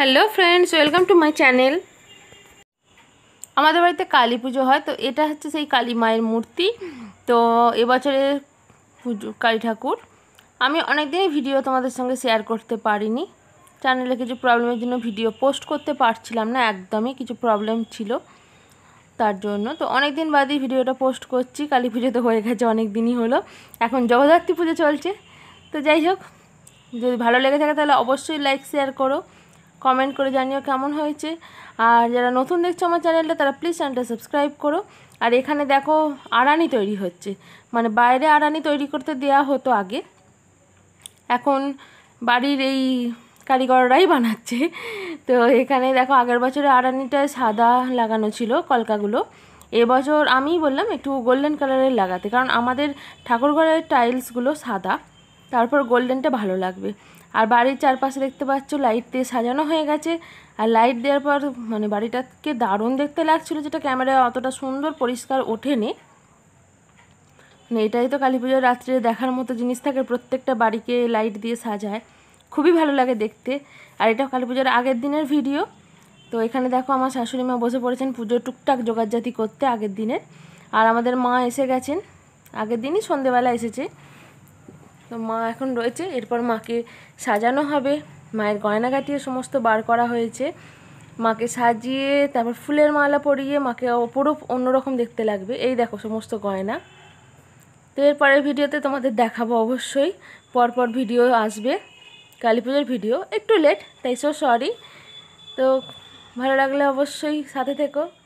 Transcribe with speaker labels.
Speaker 1: hello friends welcome to my channel আমাদের বাড়িতে কালী পুজো হয় তো এটা হচ্ছে সেই কালী মায়ের মূর্তি তো এবছরে পুজো কালী ঠাকুর আমি অনেকদিনই ভিডিও তোমাদের সঙ্গে শেয়ার করতে পারিনি চ্যানেলে কিছু প্রবলেমের জন্য ভিডিও পোস্ট করতে পারছিলাম না একদমই কিছু প্রবলেম ছিল তার জন্য তো অনেক দিন বাদই ভিডিওটা পোস্ট করছি কালী পুজো তো হয়ে গেছে অনেক দিনই হলো এখন জগদ্ধাত্রী পুজো চলছে তো যাই হোক যদি ভালো লেগে থাকে তাহলে অবশ্যই লাইক শেয়ার করো কমেন্ট করে জানিও কেমন হয়েছে আর যারা নতুন দেখছো আমার চ্যানেলটা তারা প্লিজ চ্যানেলটা সাবস্ক্রাইব করো আর এখানে দেখো আড়ানি তৈরি হচ্ছে মানে বাইরে আড়ানি তৈরি করতে দেয়া হতো আগে এখন বাড়ির এই কারিগররাই বানাচ্ছে তো এখানে দেখো আগের বছরে আড়ানিটায় সাদা লাগানো ছিল কলকাগুলো এবছর আমি বললাম একটু গোল্ডেন কালারের লাগাতে কারণ আমাদের ঠাকুরঘরের টাইলসগুলো সাদা তারপর গোল্ডেনটা ভালো লাগবে আর বাড়ির চারপাশে দেখতে পাচ্ছ লাইট দিয়ে সাজানো হয়ে গেছে আর লাইট দেওয়ার পর মানে বাড়িটাকে দারুণ দেখতে লাগছিলো যেটা ক্যামেরায় অতটা সুন্দর পরিষ্কার ওঠেনি মানে এটাই তো কালী পুজোর রাত্রে দেখার মতো জিনিস থাকে প্রত্যেকটা বাড়িকে লাইট দিয়ে সাজায় খুবই ভালো লাগে দেখতে আর এটা কালী পুজোর আগের দিনের ভিডিও তো এখানে দেখো আমার শাশুড়ি মা বসে পড়েছেন পুজোর টুকটাক জোগাড়জাতি করতে আগের দিনের আর আমাদের মা এসে গেছেন আগের দিনই সন্ধেবেলা এসেছে তো মা এখন রয়েছে এরপর মাকে সাজানো হবে মায়ের গয়না কাটিয়ে সমস্ত বার করা হয়েছে মাকে সাজিয়ে তারপর ফুলের মালা পরিয়ে মাকে অপরূপ অন্যরকম দেখতে লাগবে এই দেখো সমস্ত গয়না তো এরপরের ভিডিওতে তোমাদের দেখাবো অবশ্যই পরপর ভিডিও আসবে কালী পুজোর ভিডিও একটু লেট তাই সো সরি তো ভালো লাগলে অবশ্যই সাথে থেকো